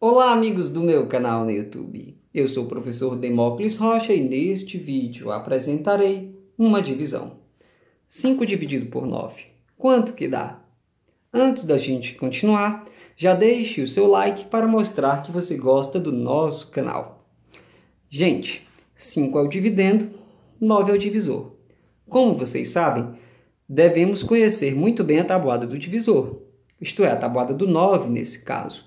Olá, amigos do meu canal no YouTube. Eu sou o professor Demócles Rocha e neste vídeo apresentarei uma divisão. 5 dividido por 9. Quanto que dá? Antes da gente continuar, já deixe o seu like para mostrar que você gosta do nosso canal. Gente, 5 é o dividendo, 9 é o divisor. Como vocês sabem, devemos conhecer muito bem a tabuada do divisor, isto é, a tabuada do 9 nesse caso.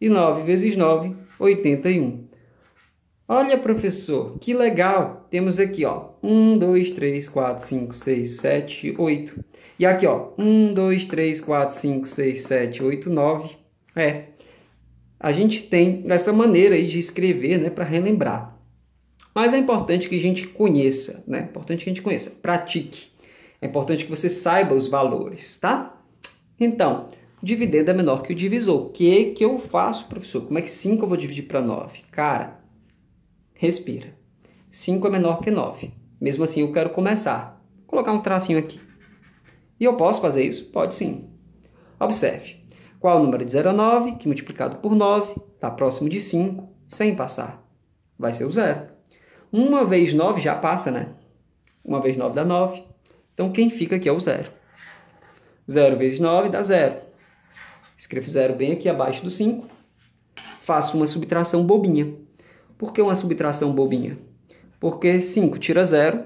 E 9 vezes 9, 81. Olha, professor, que legal! Temos aqui, ó, 1, 2, 3, 4, 5, 6, 7, 8. E aqui, ó, 1, 2, 3, 4, 5, 6, 7, 8, 9. É, a gente tem essa maneira aí de escrever, né, para relembrar. Mas é importante que a gente conheça, né? É importante que a gente conheça, pratique. É importante que você saiba os valores, tá? Então, dividendo é menor que o divisor. O que, que eu faço, professor? Como é que 5 eu vou dividir para 9? Cara, respira. 5 é menor que 9. Mesmo assim, eu quero começar. Vou colocar um tracinho aqui. E eu posso fazer isso? Pode sim. Observe. Qual é o número de 0 a 9, que multiplicado por 9 está próximo de 5, sem passar? Vai ser o zero. Uma vez 9 já passa, né? Uma vez 9 dá 9. Então, quem fica aqui é o zero. 0 vezes 9 dá 0. Escrevo zero bem aqui abaixo do 5. Faço uma subtração bobinha. Por que uma subtração bobinha? Porque 5 tira 0,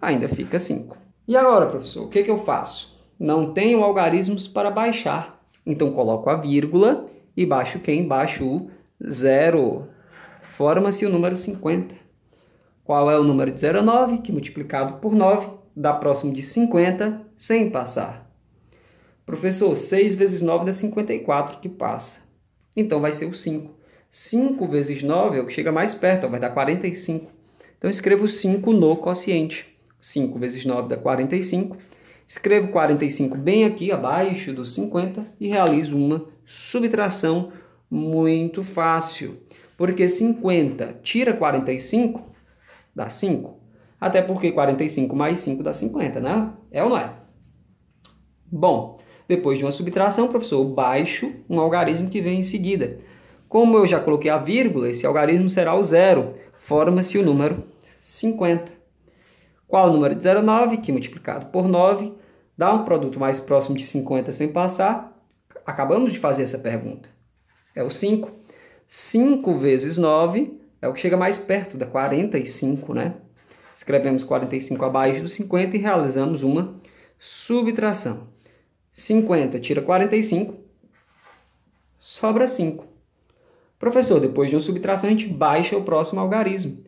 ainda fica 5. E agora, professor, o que, que eu faço? Não tenho algarismos para baixar. Então coloco a vírgula e baixo quem? Baixo o zero. Forma-se o número 50. Qual é o número de 0 a 9? Que multiplicado por 9 dá próximo de 50 sem passar. Professor, 6 vezes 9 dá 54 que passa. Então vai ser o 5. 5 vezes 9 é o que chega mais perto, ó, vai dar 45. Então escrevo 5 no quociente. 5 vezes 9 dá 45. Escrevo 45 bem aqui, abaixo dos 50, e realizo uma subtração muito fácil. Porque 50 tira 45, dá 5. Até porque 45 mais 5 dá 50, né? É ou não é? Bom, depois de uma subtração, professor, eu baixo um algarismo que vem em seguida. Como eu já coloquei a vírgula, esse algarismo será o zero. Forma-se o número 50. Qual o número de 0,9, que multiplicado por 9 dá um produto mais próximo de 50 sem passar? Acabamos de fazer essa pergunta. É o 5. 5 vezes 9 é o que chega mais perto da 45, né? Escrevemos 45 abaixo do 50 e realizamos uma subtração. 50 tira 45, sobra 5. Professor, depois de uma subtração, a gente baixa o próximo algarismo.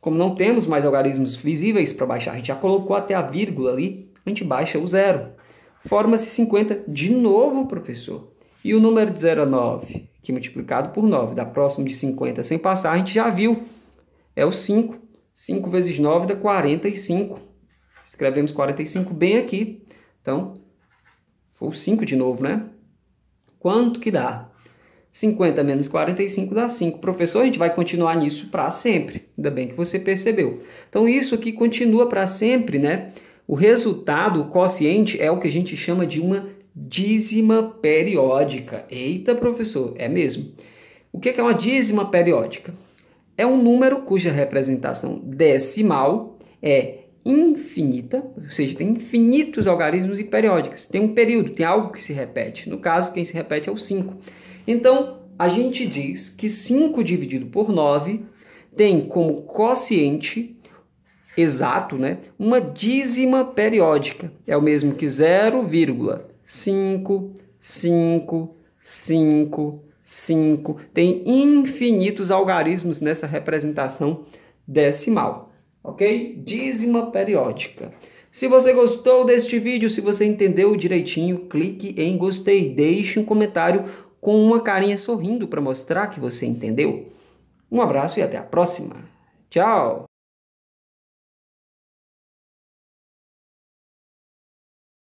Como não temos mais algarismos visíveis para baixar, a gente já colocou até a vírgula ali, a gente baixa o zero. Forma-se 50 de novo, professor. E o número de 0 a 9, que multiplicado por 9, dá próximo de 50 sem passar, a gente já viu. É o 5. 5 vezes 9 dá 45. Escrevemos 45 bem aqui. Então, foi o 5 de novo, né? Quanto que dá? 50 menos 45 dá 5. Professor, a gente vai continuar nisso para sempre. Ainda bem que você percebeu. Então, isso aqui continua para sempre, né? O resultado, o quociente, é o que a gente chama de uma dízima periódica. Eita, professor, é mesmo. O que é, é uma dízima periódica? É um número cuja representação decimal é infinita, ou seja, tem infinitos algarismos e periódicas. Tem um período, tem algo que se repete. No caso, quem se repete é o 5. Então, a gente diz que 5 dividido por 9 tem como quociente exato né, uma dízima periódica. É o mesmo que 0,5, 5, 5, 5. Tem infinitos algarismos nessa representação decimal ok? Dízima periódica. Se você gostou deste vídeo, se você entendeu direitinho, clique em gostei, deixe um comentário com uma carinha sorrindo para mostrar que você entendeu. Um abraço e até a próxima. Tchau!